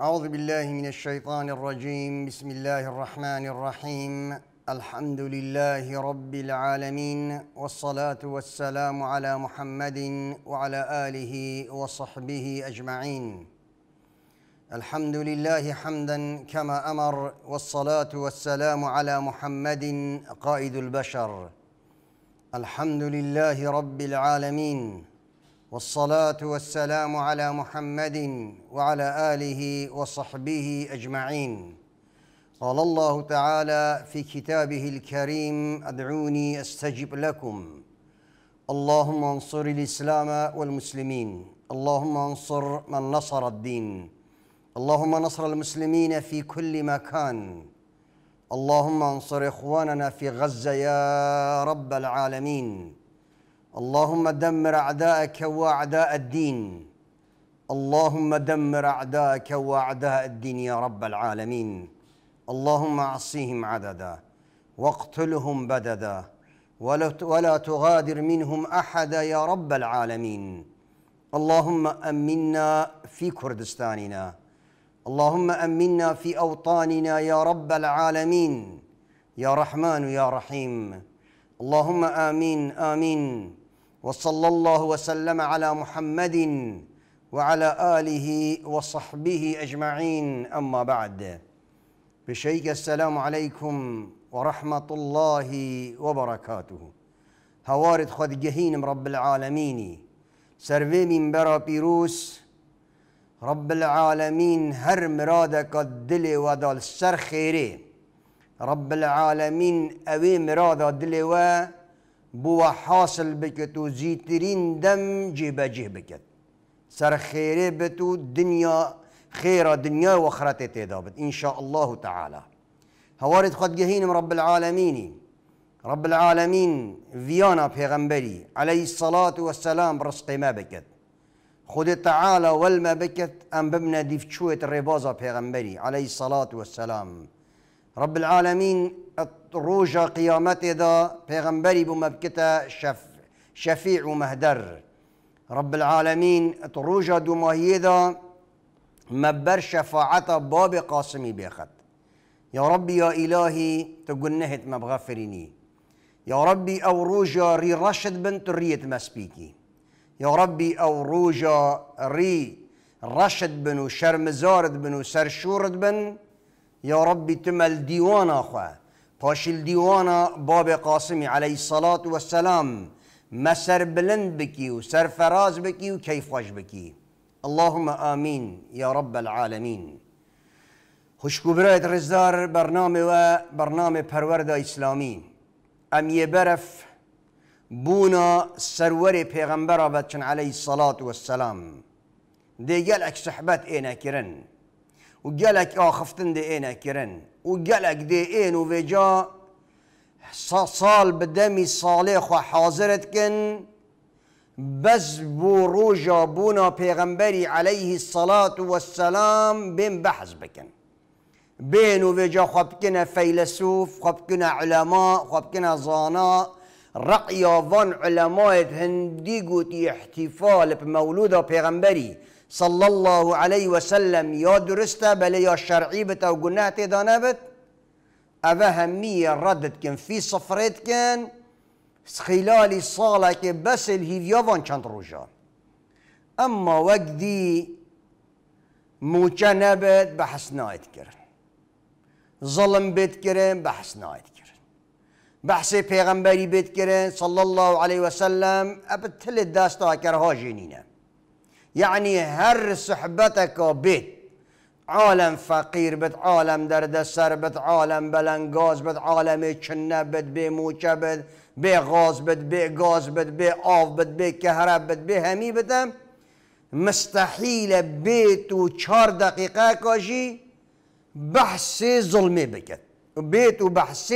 أعوذ بالله من الشيطان الرجيم بسم الله الرحمن الرحيم الحمد لله رب العالمين والصلاة والسلام على محمد وعلى آله وصحبه أجمعين الحمد لله حمدا كما أمر والصلاة والسلام على محمد قائد البشر الحمد لله رب العالمين والصلاة والسلام على محمد وعلى آله وصحبه أجمعين قال الله تعالى في كتابه الكريم أدعوني أستجب لكم اللهم انصر الإسلام والمسلمين اللهم انصر من نصر الدين اللهم نصر المسلمين في كل مكان اللهم انصر إخواننا في غزة يا رب العالمين اللهم دمر أعداءك وأعداء الدين اللهم دمر أعداءك وأعداء الدين يا رب العالمين اللهم اعصهم عددا واقتلهم بددا ولا تغادر منهم أحدا يا رب العالمين اللهم أمنا في كردستاننا اللهم أمنا في أوطاننا يا رب العالمين يا رحمن يا رحيم اللهم آمين آمين وصلى الله وسلم على محمد وعلى آله وصحبه أجمعين أما بعد بشيك السلام عليكم ورحمة الله وبركاته هوارد خد جهينم رب العالمين سروي من برا بيروس رب العالمين هر مرادك الدل ودال سر خيري رب العالمين أوي مراد دل و بو حاصل بكتو زيترين دم جيبا جێبەجێ بكت سر بێت بتو دنيا خێرە دنيا وەخرەتێ تێدا إن شاء الله تعالى هوارد خد خۆتگەهینم رب العالمين رب العالمين العالمین ویانا پێغەمبەری عليهەی سەلات وەسەسلام ڕستقیمە بکرد خودی تعاالە وەلمە بکرد ئەم ببنە دیفچوێت ڕێبازە پێغەمبەری عليه الصلاة والسلام رب العالمين روجا قيامته دا پیغمبري بمبكتا شف شفيع مهدر رب العالمين روجا دماهيه دا مبر شفاعته باب قاسمي بيخت يا ربي يا إلهي تقنهت مبغفريني يا ربي أو روجا ري رشد بنت ريت مسبيكي يا ربي أو روجا ري رشد بنو شرمزارد بنو سرشورد بن يا ربي تمل ديوان أخوه پاشل دیوانا باب قاسمی علیه الصلاة والسلام مسر بلند بکی و سر فراز بکی و کیفاش بکی اللهم آمین یا رب العالمین خوشکو برایت رزدار برنامه و برنامه پرورد اسلامی ام یه برف بونا سرور پیغمبر آبادشن علیه الصلاة والسلام دیگل اک صحبت اینا کرن و گلک آخفتن دی اینا کرن وقلق دقين إيه وفجا صال بدمي صالح وحاضرتكن بس بو روجا بونا بيغمبري عليه الصلاة والسلام بين بحث بكن بين وفجا خبكنا فيلسوف خبكنا علماء خبكنا ظناء رقيا ظن علماء هندي قوتي احتفال بمولودا بيغمبري صلى الله عليه وسلم يا درسته بل يا شرعي بتا و گناه أبا همية ردت كن في صفرت كن خلال ساله بس بس الهیویاوان كانت روژا اما وقتی موچه نبت بحث ظلم بيت بحسنا اتكر بحسي كرن پیغمبري صلى الله عليه وسلم ابتل داستا كرها جنينه يعني هر صحبتك بيت عالم فقير بد عالم درد سر بد عالم بلنگاز بد عالم چنه بد بی موچه بد بی غاز بد بی گاز بد بی آف بد بی کهرب بد بی همی بدم مستحیل به تو چار دقیقه کاشی بحث ظلمه بکد به تو بحث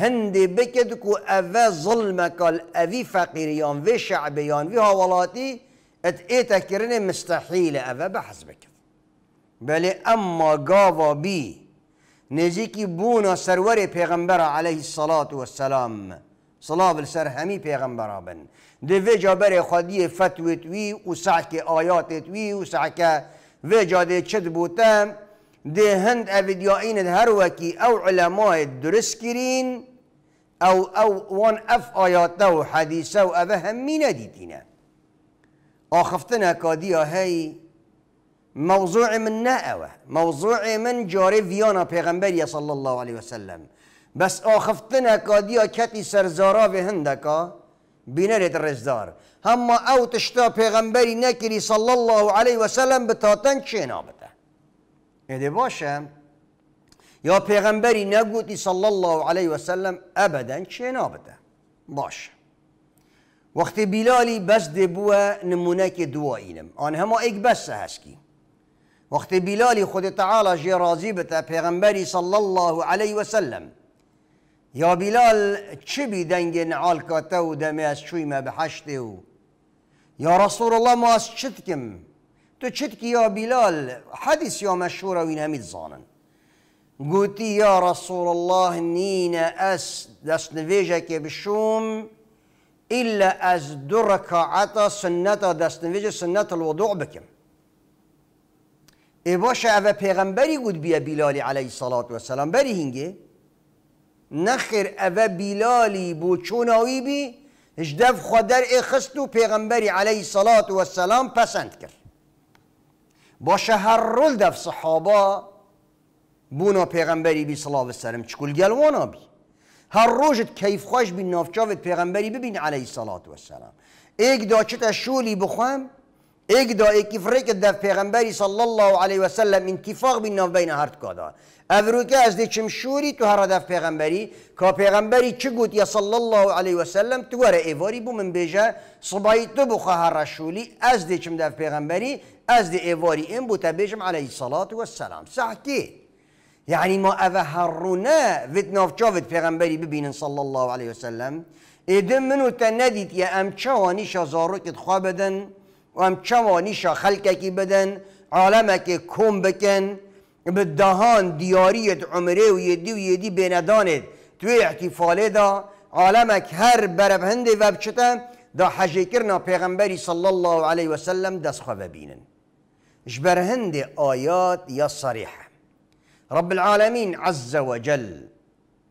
هندی بکد که اوه ظلمه کال اوی فقیریان و شعبیان و حوالاتی اتقيتا كرني مستحيلة أبا بحسبك بل أما قاضى بي نزيكي بونا سروري پیغمبر عليه الصلاة والسلام صلاة بالسر همي پیغمبر بن في جابر خدي فتوت وي وسعك آيات وي وسعك في دي چد بوتا دي هند افيديائين الهروكي او علماء درس كرين او او وان اف آياته وحديثه مين ديتينه آخفتنا کادیا هی موضوع من نه اوه موضوع من جاری ویانا پیغمبری صلی الله علیه وسلم بس آخفتنا ها کتی سرزارا به هندکا بینرد رزدار هم او تشتا پیغمبری نکری صلی الله علیه وسلم بتاتن چه نابته ایده باشه یا پیغمبری نگوتی صلی الله علیه وسلم ابدا چه نابته باشه وقت بلالي بس دبوه نموناك دوا اینم آن هما إيك بس هاسكي وقت بلالي خود تعالى جی راضی بتا پیغمبری صلى الله عليه وسلم يا بلال چه بي دنگ نعال كاتو دمي از چوي ما بحشته يا رسول الله ما از چتكم تو چتك يا بلال حدث يا مشهور وين هميد زانن قوتي يا رسول الله نين اس دست نویجه که بشوم الا از دو رکاعت سنت دستنویج سنت الوضوع بکم ای باشه او پیغمبری گود بیا بیلالی علیه صلات و سلام بری هنگه نخیر او بیلالی بو آوی بی اجدف در ای پیغمبری علیه صلات و سلام پسند کرد باشه هر رول دف صحابه بونا پیغمبری بی صلاة و سلام چکل گلوانا بی هر روژت کیف خوش بین نافچاوت پیغمبری ببین علیه الصلاة والسلام. ایک دا شولی بخوام ایک دا ایکی فرق دف پیغمبری الله علیه وسلم انتفاق بین ناف بین هرت کادا افروکه از دی شوری تو هر دف پیغمبری کا پیغمبری چه گوت یا صلی الله علیه وسلم تو هر ایواری بو من بیجه صبایی تو هر شولی از دی چم دف پیغمبری از دی ایواری این بو تا علیه الصلاة والسلام. صح که يعني ما اوه هرونه ویت في غنبري ببين صلى الله عليه وسلم إذن منو تنديت يا أم امچوانی شا زارکت خواه بدن وأم امچوانی شا خلککی بدن عالمك كوم بكن بالدهان دياري عمره ويدي ويدي و یدی بیندانید احتفاله دا عالمك هر برب هنده و دا حجيكرنا کرنا پیغمبری الله عليه وسلم دس خواه ببینن اش بر هنده آیات یا رب العالمين عز وجل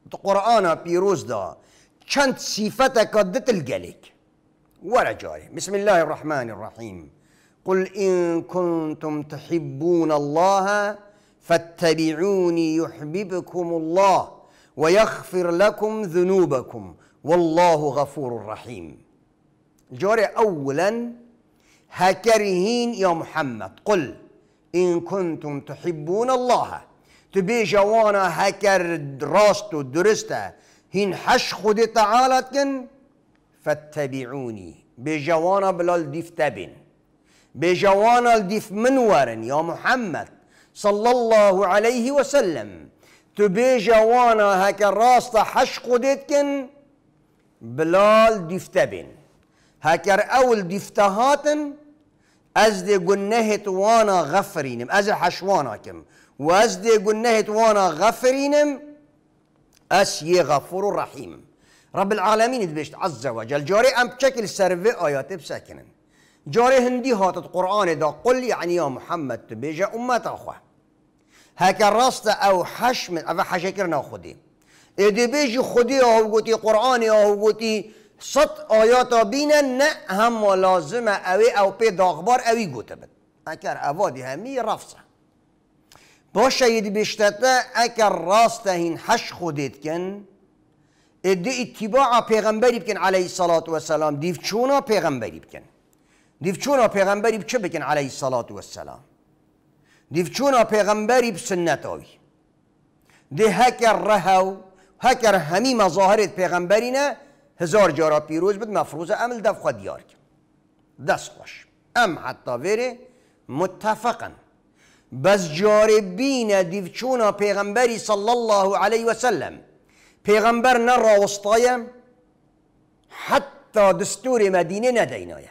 القرآن تو قرآن پیروز دا چند صفت که ولا جاری بسم الله الرحمن الرحيم قل إن كنتم تحبون الله فاتبعوني يحببكم الله ويغفر لكم ذنوبكم والله غفور رحيم جوري أولا هكرهين يا محمد قل إن كنتم تحبون الله تبي جوانا هكر راستو درستا هين حش خودي تعالى فاتبعوني بجوانا بلال ديف تبن بجوانا ديف منورن يا محمد صلى الله عليه وسلم تبي جوانا هكا راستا حش قدتكن بلال تبين هكر اول ديفتهاتن از دي قنهت وانا غفرينم از حشواناكم وازدي قلناه وانا غفرينم اس غفور رحيم رب العالمين دبشت عز وجل جاري ام بشكل سرفي ايات بسكنن جاري هندي هات القران دا قل يعني يا محمد تبيجا امه اخوه هكا راست او حشم او حشاكر خدي ادي بيجي خدي او قوتي قران او قوتي صد آيات بينا نه هم لازمه او بي داغبار او غوتبت هكا اوادي همي رفصه باشه یه بشتته اگر راست این حش خودت کن اده اتباع پیغمبری بکن علی صلاة و سلام دیف چونا پیغمبری بکن دیف چونا پیغمبری چه بکن علی صلاة و سلام دیف چونا پیغمبری بسنت آوی ده هکر رهو هکر همی مظاهرت پیغمبری نه هزار جارا پیروز بد مفروض عمل دف خود یار کن دست خوش ام حتی ویره متفقن بس جاربين دفتشونا پیغمبری صلى الله عليه وسلم سلم پیغمبر وسطايا حتى دستور مدينة ندینایه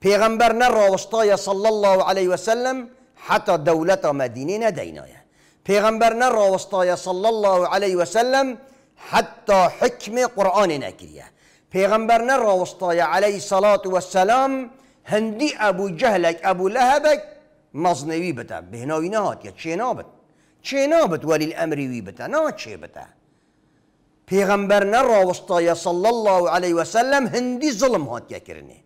پیغمبر نرى وسطايا صلى الله عليه وسلم حتى دولة مدينة مدینه ندینایه پیغمبر وسطايا صلى الله عليه وسلم حتى حكم قرآن نکریه پیغمبر نرى وسطايا عليه الصلاة والسلام هندي ابو جهلك ابو لهبك مەزنەوی بتە بهێناوی نهاتە چێ نابێت چێ نابێت وەلی ئەمریوی بتە ناچێ بتە پێغەمبەر نەڕاوەستایە صلى الله و هندي ظلم هات يا هاتیەکردێ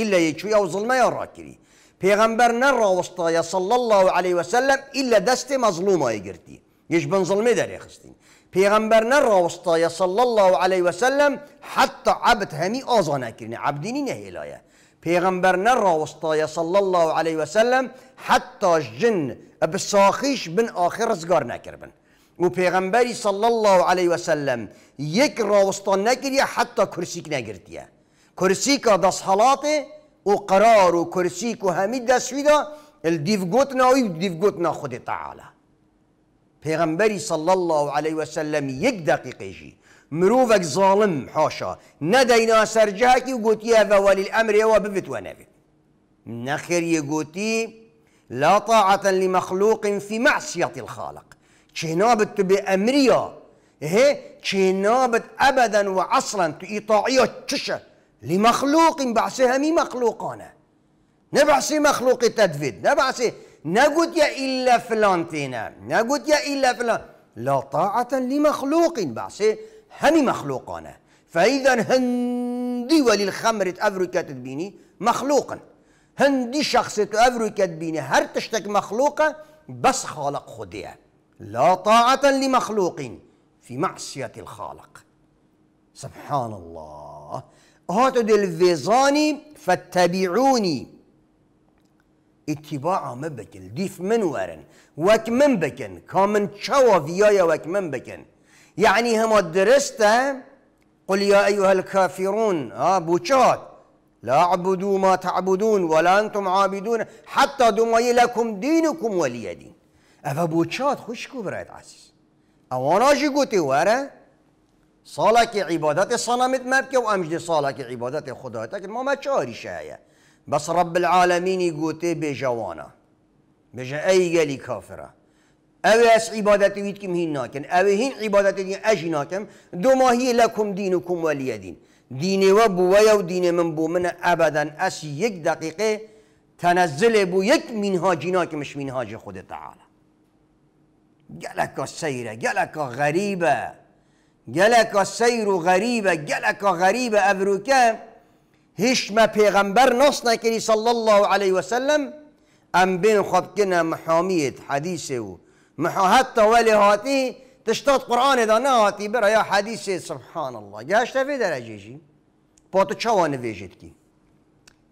إلا یەکوی ئەو زڵمەیە ڕاکری پێغەمبەر نەڕاوەستایە صلى الله و عليهەی وسلم ئللا دەستی مەزلومای گرتی یش بن زڵمی دەرێخستین پێغەمبەر نەڕاوەستایە صلى الله و عليهەی وسلم عبد عبت هەمی ئازانەکردنی عبدینی نەهێلایە پیغمبرنا راوستا يا صلى الله عليه وسلم حتى الجن بساخيش بن آخر زگار نكربن و پیغمبری صلى الله عليه وسلم يك راوستا نكريا حتى كرسيك نگردیا كرسيك دس حالاته و قرار و كرسيك و همی دسویدا الديف قوتنا و الديف قوتنا خود تعالى پیغمبری صلى الله عليه وسلم يك دقيقه جي ظالم مرۆڤێک زاڵم حۆشە وقوتي هذا ولي الأمر بەوەلی ئەمرەوە ونبي نخر يقوتي لا طاعة لمخلوق في معصية الخالق كنابت بأمريا هي إيه؟ كنابت أبدا وعصرا تإطاعية تشا لمخلوق مي مخلوق مخلوقانا نبعث مخلوق تدفيد نبعث نقول يا إلا فلان تينا نقول يا إلا فلان لا طاعة لمخلوق بعثه هني مخلوقانا فإذا هندي ولي خمرة أفريكا تدبيني مخلوقا هندي شخصية أفريكا تبيني هر تشتك مخلوقة بس خالق خديع لا طاعة لمخلوق في معصية الخالق سبحان الله هاتو الفيزاني فاتبعوني اتباع ما ديف منورن ورن وك من كامن شوا فيايا وك من يعني هم درسته قل يا أيها الكافرون ها آه، بوچات لا اعبدوا ما تعبدون ولا أنتم عابدون حتى دمي لكم دينكم ولي دين أفا بوشات خوش كبرت عزيز أوانا جي ورا صالك عبادات صنمت مبكى وأمجد صالك عبادات خداتك ما ما چاري شاية بس رب العالمين يقول بجوانا بجا أي كافره او از عبادت وید کم هین ناکن او هین عبادت دین اجی ناکم دو ماهی لکم کم ولی دین دین و بو و دین من بو من ابدا از یک دقیقه تنزل بو یک منهاجی مین منهاج خود تعالی گلکا سیره گلکا غریبه گلکا سیر و غریبه گلکا غریبه ابروکه هیچ ما پیغمبر نص نکری صلی الله علیه و سلم ام بین خب کنه محامیت حدیث و محاحت ولی هاتی تشتات قرآن دا نه هاتی برای حدیث سبحان الله گشت فی درجه جی پا تو چوان ویجد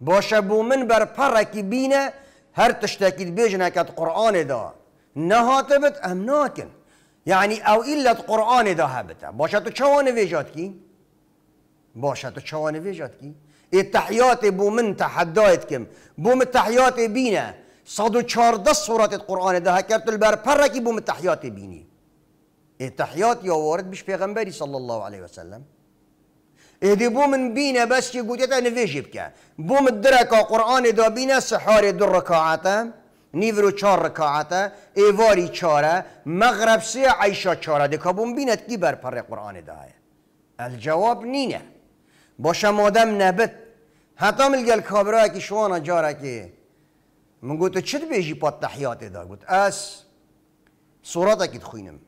باشه بو من بر پرکی بینه هر تشتکی بیجنه کت قرآن دا نه هاتبت امناکن یعنی او ایلت قرآن دا هبتا باشه تو چوان ویجد کی باشه تو چوان ویجد کی اتحیات بو من تحدایت کم بو من بینه 114 صورت قرآن ده کرد پر که بوم تحیات بینی ای تحیات یا وارد بیش پیغمبری صلی الله علیه و سلم ای دی بینه بس که گوتیت نویجی بکه بوم درکا قرآن دا بینه سحار دو نیو رو چار رکاعته ایواری چاره مغرب سی عیشا چاره دکا که بینت کی پر قرآن ده های الجواب نینه باشم آدم نبت حتی ملگل کابرا که شوانا جاره که من قلت شد بيجي بات تحياتي دا قلت أس صورتك تخينم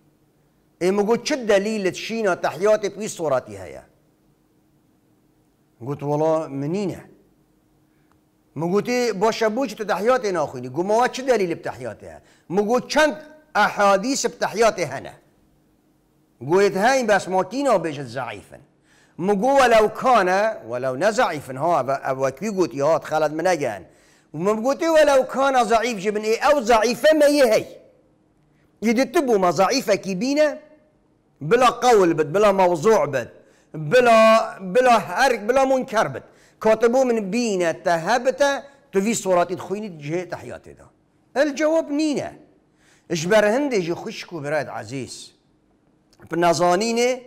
اي من قلت شد دليل تشينا تحياتي بي صورتي هيا قلت والله منينه من قلت باشا بوش تحياتي ناخيني قلت ما دليل بتحياتي هيا ها قلت شند احاديث بتحياتي هنا قلت هاي بس ما كينا بيجت زعيفا مقول ولو كان ولو نزعي فنها أبو و قلت يا هات من منگن ومن ولو كان ضعيف جبن إيه أو ضعيفة ما يهي يدتبوا ما ضعيفة كيبينة بلا قول بد بلا موضوع بد بلا بلا حرك بلا منكر بد كاتبو من بينة تهبته تفي صورات تخويني جهة تحياتي دا الجواب نينه اشبر هندي جي خشكو براد عزيز بنظانيني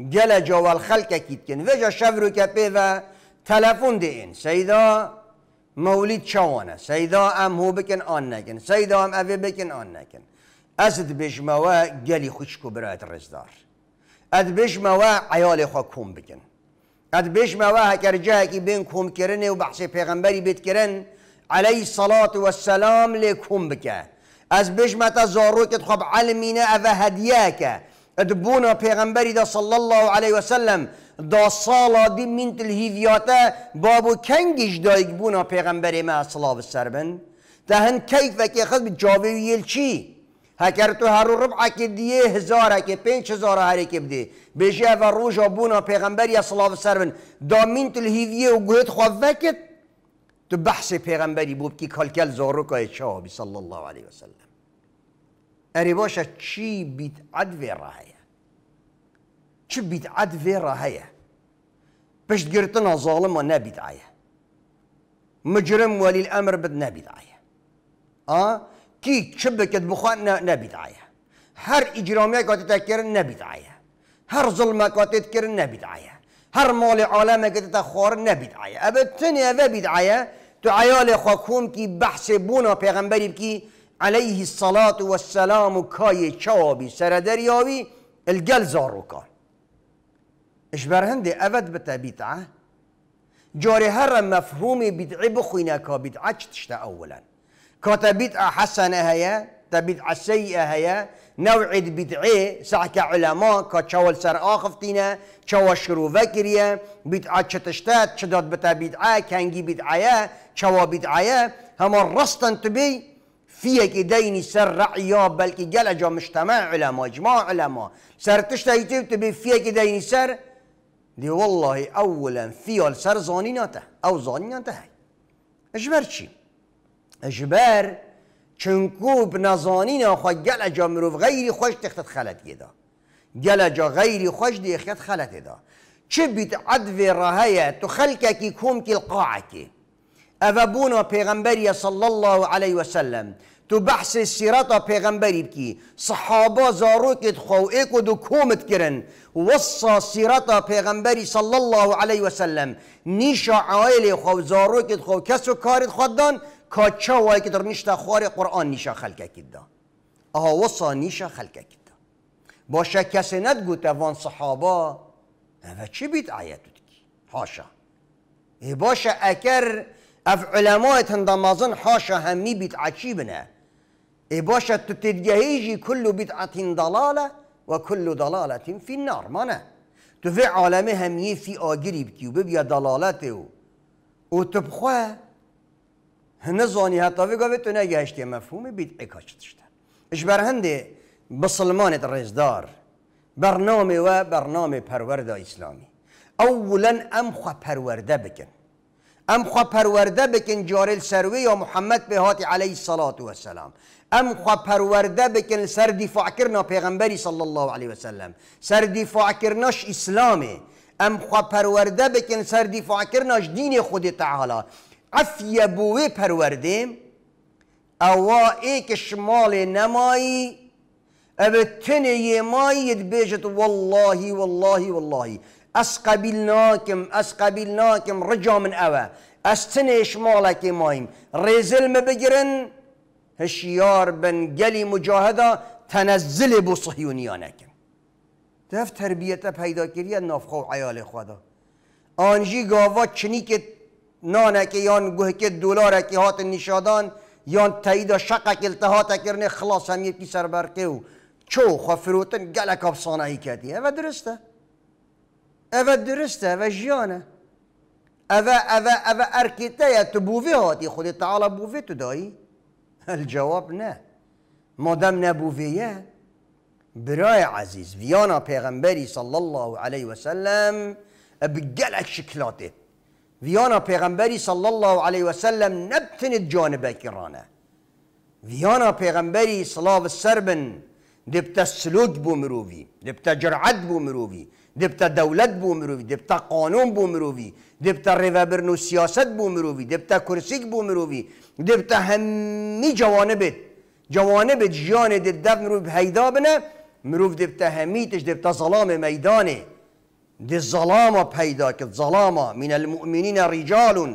جلا جوال خلقه كيتكن وجا شفرو كبه تلفون دين سيدا مولید چوانه سیدا ام هو بکن آن نکن سیدا ام اوه بکن آن نکن ازد بجموا گلی خوشکو برایت رزدار اد بجموا عیال خوا کم بکن اد بجموا هکر جه که بین کم کرنه و بحث پیغمبری بیت کرن علی صلاة و السلام لی کم بکن از بجمت زاروکت خواب علمینه اوه هدیه که ادبونا پیغمبری دا صلی الله علیه و سلم دا سالا دی منت الهیویاتا بابو کنگیش دایگ بونا پیغمبری ما صلاب سربن هن کیف که خود جاوی ویل چی هکر تو هر ربع که دیه هزاره که پنج هزاره هره اکی بده بجه و روژا بونا پیغمبری صلاب سربن دا منت الهیویه و گوهت خواب وکت تو بحث پیغمبری بود که کلکل زارو که چابی صلی الله علیه و سلم اری باشه چی بیت عدوی چه بدعت و هیا پشت گرتنا ظالم و نبیدعیه مجرم ولی الامر بد نبیدعیه آه کی چه بکد بخوان نبیدعیه هر اجرامیه که تکرن نبیدعیه هر ظلمه که تکرن نبیدعیه هر مال عالمه که تخور نبیدعیه ابتنی اوه بیدعیه تو عیال خاکوم کی بحث بونا پیغمبری کی عليه الصلاة والسلام كاي چوابی سردرياوي الجل زاروكان اشبر هندي ابد بتا بدعه جوري هر مفهومي بدعي بخوينا كبدعه تشتا اولا كتبدعه حسنه هيا تبدعه سيئه هيا نوع بدعي سعك علماء كتشاول سر آخفتينا تشاول شروع وكريا بدعة تشتات شداد بتا بدعة كانجي بدعية تشاول بدعية هما رستن تبي فيه كدين سر رعيا بل جل جا مجتمع علماء جماع علماء سر تشتايتي تبي فيه كدين سر دي والله اولا فيها سر زانيناته او زانيناته هي اجبر چی؟ اجبر چنکو بنزانین خو گل جا مروف غير خوش تختت خلت يدا جل جا غير خوش دي اختت خلت يدا چه بیت عدو رهیه تو خلککی کم کی القاعکی او بونا پیغمبری صلی الله عليه وسلم تو بحث سیرت پیغمبری بکی صحابه زاروکت خو و دو کومت کرن وصا سیرت پیغمبری صلی الله علیه وسلم سلم نیشا عائل خو زاروکت خو کسو کارت خود دان کاچا وای که در خوار قرآن نیشا خلکه دا آها وصا نیشا خلکه کدا باشه کسی ند گوته وان صحابه و چی بیت آیتو دکی حاشا باشه اکر اف علمایت هندامازن حاشا همی بیت نه. ای باشد تو تدگهیجی کل بدعت دلاله و کل النار مانا تو فی عالم همیه فی آگری بکی و ببیا دلالت او او تو بخواه نزانی حتی تو مفهوم بدعی كاشتشتا اش بر بسلمانت رزدار برنامه و برنامه پرورده اسلامی اولا ام خو پرورده بکن ام خو پرورده بکن جارل سروی یا محمد بهاتی عليه علیه الصلاة و السلام ام خوا پرورده بکن سر دفاع کرنا پیغمبری صلی الله علیه و سلم سر دفاع کرناش اسلامه ام خوا پرورده بکن سر دفاع کرناش دین خود تعالی عفیه بوی پرورده اوا ایک شمال نمایی او تنه مایی بیجت والله والله والله از ناکم از قبیلناکم رجا من اوه از تنه شمالک مایم ریزل بگیرن هشیار بن گلی مجاهدا تنزل بو صهیونیانک دف تربیت پیدا کری نافخو و عیال خدا آنجی گاوا چنی که که یان گوه که دولار که هات نشادان یان تایید شق که التحاته کرنه خلاص هم یکی سربرکه و چو خفروتن گلک افسانه ای کردی او درسته او درسته او جیانه اوه اوه اوه ارکیته یا تو بووی هاتی خود تعالی بووی تو دایی الجواب نه مادام نبوه براي عزيز فيانا پیغمبری صلى الله عليه وسلم سلم شكلاته فيانا ویانا پیغمبری الله عليه وسلم نبتن الجانب جانبکی فيانا ویانا پیغمبری صلاة السربن دبتا سلوج بو مرووی دبتا جرعت بو مرووی دبتا دولت بو مرووی دبتا قانون بو مرووی دبتا ریوبرن و سیاست بو مرووی دبتا کرسیک بو مرووی دبتا همی جوانب جان د دبتا مروو پیدا بنه مرو دبتا همیتش دبتا ظلام میدانه دی ظلاما پیدا که ظلاما من المؤمنین رجالون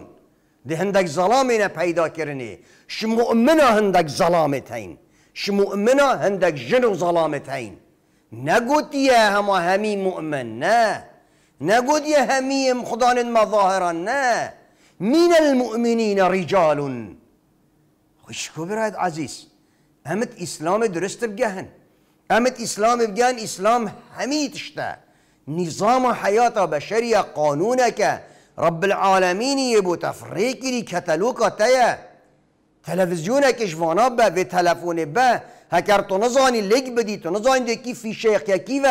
دی هندک ظلامین پیدا کرنه شمؤمنا هندک ظلامت ش مؤمنة عندك جن وظلامتين نقول يا هما همي مؤمن نا نقول يا همي مخضان مظاهرا نا من المؤمنين رجال وش كبرت عزيز همت إسلام درست بجهن همت إسلام بجهن إسلام همي تشتا نظام حياة بشرية قانونك رب العالمين يبو تفريكي كتلوكا تيا تلویزیون کشوانا به و تلفون به هکر تو نزانی لگ بدی تو نزانی کی فی شیخ یکی و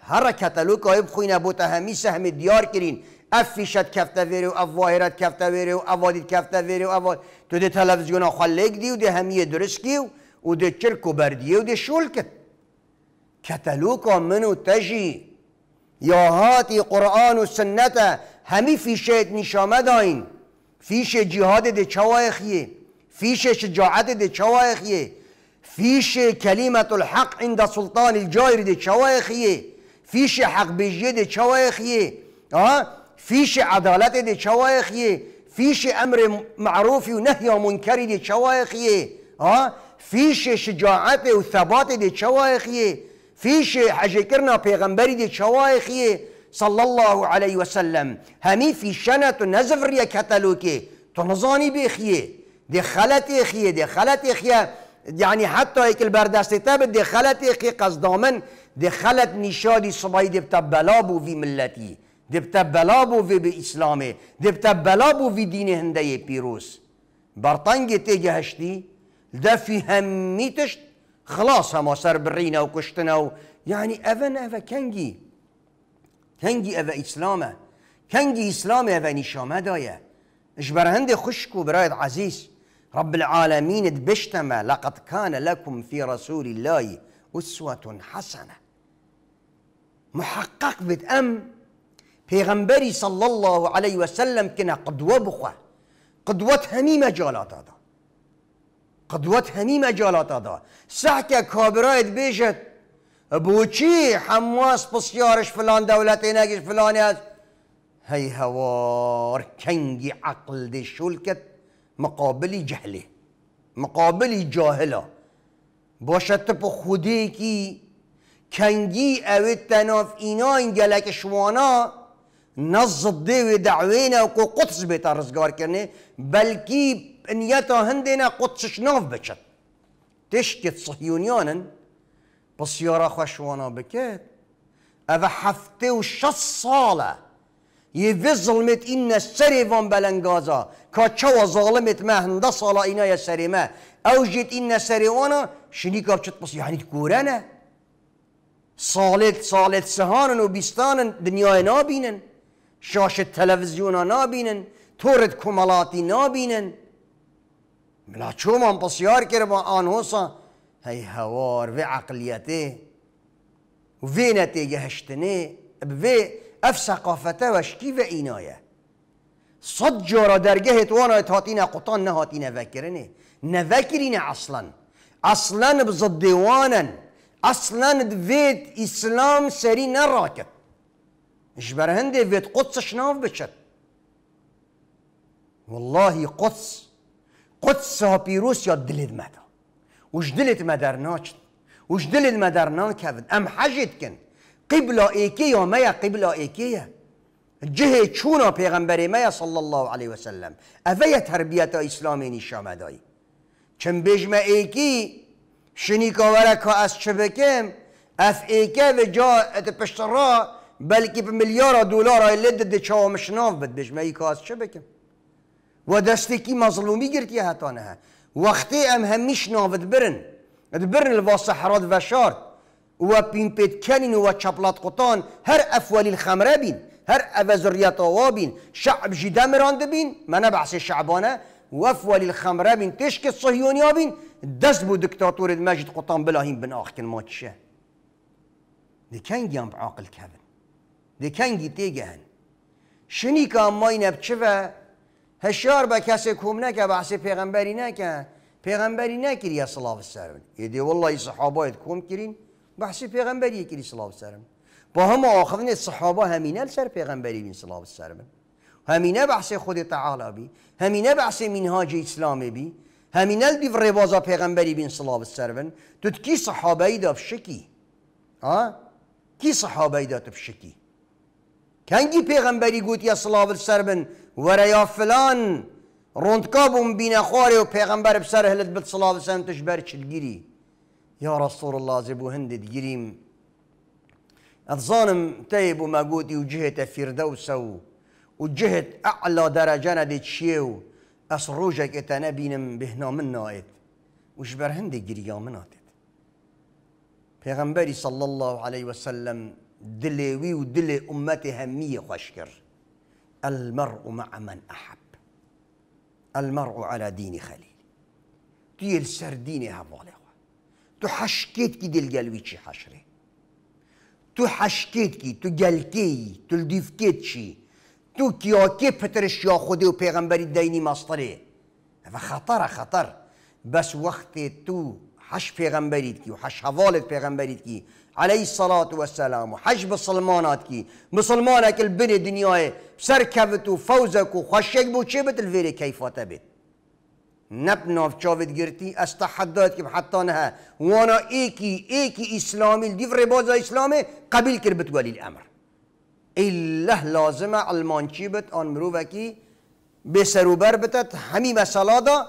هر کتلوک آیب بود بوتا همی سهم دیار کرین اف فیشت کفته ویره و اف واهرت کفته ویره و وادید کفته ویره و تو دی تلویزیون ها لگ دی و دی همیه درست کی و دی چرک و بردیه و دی شول کت کتلوکا منو تجی یا هاتی قرآن و سنت همی فیشت نشامه داین فیش جهاد ده چوایخیه فيش شجاعات دي شوايخيه فيش كلمة الحق عند سلطان الجائر دي شوايخيه فيش حق بيجي دي شوايخيه اه فيش عدالة دي شوايخيه فيش أمر معروف ونهي منكر دي شوايخيه اه فيش شجاعات وثبات دي شوايخيه فيش حجكرنا پیغمبری دي شوايخيه صلى الله عليه وسلم همي في شنة نزفر يا كتالوكي تنظاني بيخيه دخلت إخية دخلت إخية يعني حتى هيك البردسته تاب دخلت إخية قصدامن دخلت نشادي صباي بتبلابو في ملتي دبتبلابو في بإسلامي دبتبلابو في دين هندية بيروس برطنجة تجهشتي ده في هميتش خلاص هما صار برينا وكشتنا يعني أفن أفا كنجي كنجي أفا إسلامه كنجي إسلامه أفا نشامه دايا اجبر هندي خشكو برايد عزيز رب العالمين دبشتما لقد كان لكم في رسول الله أسوة حسنة محقق بتأم پیغمبری صلی الله علیه و سلم کنه قدوه بخواه قدوت همی مجالات آده قدوت همی مجالات آده سحکه کابرایت بیشت بوچی حماس پسیارش فلان دولت اینگش فلانی هست هی هوار کنگی عقل دی شلکت مقابل جهله مقابل جاهلا باشد تو پا خوده کی کنگی اوی تناف اینا این گلک شوانا نزد و دعوینا کو قدس بیتا رزگار کرنه بلکی انیتا هندینا قدسش ناف بچد تشکت صهیونیانن بسیارا خوشوانا بکت، او هفته و شست ساله یه وی ظلمت این سری وان بلنگازا که چه و ظالمت مه هنده سالا اینا یه سری مه او جید این سری وانا شنی که چط بس یعنی گوره نه سالت سالت سهانن و بیستانن دنیای نابینن شاش تلویزیونا نابینن تورت کمالاتی نابینن ملا چو من پس یار کرم آن حسا هی هوار و عقلیته و وی نتیجه هشتنه به اف ثقافته و و اینایه صد جارا درگه توانا نه نقطان نهاتی نه نوکرین اصلا اصلا دیوانا اصلا دوید اسلام سری نراکت اجبر هنده قدس قدسش ناف والله قدس قدس ها پیروس یا دلید مدا وش دلید مدر ناچد وش دلید مدر ام حجید کند قبل ایکی و میا قبل ایکیه جه چون پیغمبر ما صلی الله علیه و سلم اوه تربیت اسلامی نیشام دایی چم بجم ایکی شنی که از چه بکم اف ایکه و جا پشت را بلکه به دولار های لده ده چاو مشناف بد بجم که از چه بکم و دستی کی مظلومی گرتی حتانه ها. وقتی ام همیش نافد برن برن الواسح و وشارت و پیمپت کنین و چپلات قطان هر افوالی الخمره بین هر آوا بین شعب جیده مرانده بین من بحث شعبانه و افوالی الخمره بین تشک تشكي ها بین دست بو دکتاتور مجد قطان بلاهين بن آخ ما چشه دي كان جام بعاقل كهن دي كان جي تيجهن شني كان ماين بتشفى هشار بكاسك هم نكا بعث پیغمبري پیغمبری پیغمبري نكري يا صلاة السلام يدي والله ای صحابایت کم کرین بحث پیغمبریه صلی الله السلام با هم آخرین صحابه همینه سر پیغمبری بین صلی الله همینه بحث خود تعالی بی همینه بحث منهاج اسلام بی همینه بی ربازا پیغمبری بین صلی الله تو کی صحابه ای داف شکی ها کی صحابه ای داف شکی کنگی پیغمبری گوت یا صلی الله ورا یا فلان روندکابون بین خواره و پیغمبر بسر هلت بد صلی الله تشبر چلگیری يا رسول الله زبو هندد جريم الظالم تيب وما قوتي وجهت فردوسو وجهت أعلى درجة ندي تشيو أسروجك اتنبينم بهنا من نائت وشبر هندي جريا مناتت پیغمبري صلى الله عليه وسلم دلي وي ودلي أمتي همية خشكر المرء مع من احب المرء على دين خليل تيل سر دين هواله تو حشكيت كي ديال قلبي حشري تو حشكيت كي تو قلكي تو لديفكيت شي تو كيوكي بترش يا خدي وبيغمبري ديني مصطري هذا خطر خطر بس وقت تو حش پیغمبرید کی و حش حوالت پیغمبرید کی علیه الصلاة والسلام و حش مسلمانات کی مسلمانک البن دنیای سر کفت و فوزک و خوشک بو چه بت الویر کیفاته بید نبناف چاوید گرتی از تحدات که ها وانا ایکی ایکی اسلامی دیور باز اسلام قبیل کرد بتوالی الامر الله لازمه علمانچی بت آن مرو وکی به سروبر بتت همی مسلا دا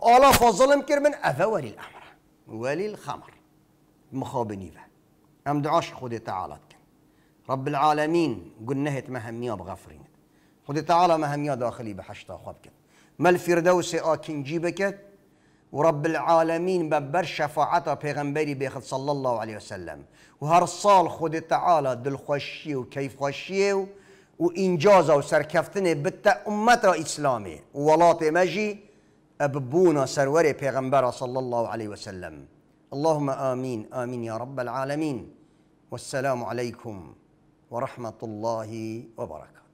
آلا فضلم کرمن افا ولی الامر ولی الخمر مخاب نیوه ام دعاش خود تعالی کن رب العالمین گنهت مهمیا بغفرین خود تعالی مهمیا داخلی به حشتا خواب کن ما الفردوس آكين بکد ورب العالمين ببر شفاعت پیغمبری بيخد صلى الله عليه وسلم وهر صال سال خود دل خوشي و خوشي و و انجاز و سرکفتن بتا امت اسلامي و ولات مجی اببونا سرور پیغمبر صلى الله عليه وسلم اللهم امين امين يا رب العالمين والسلام عليكم ورحمة الله وبركاته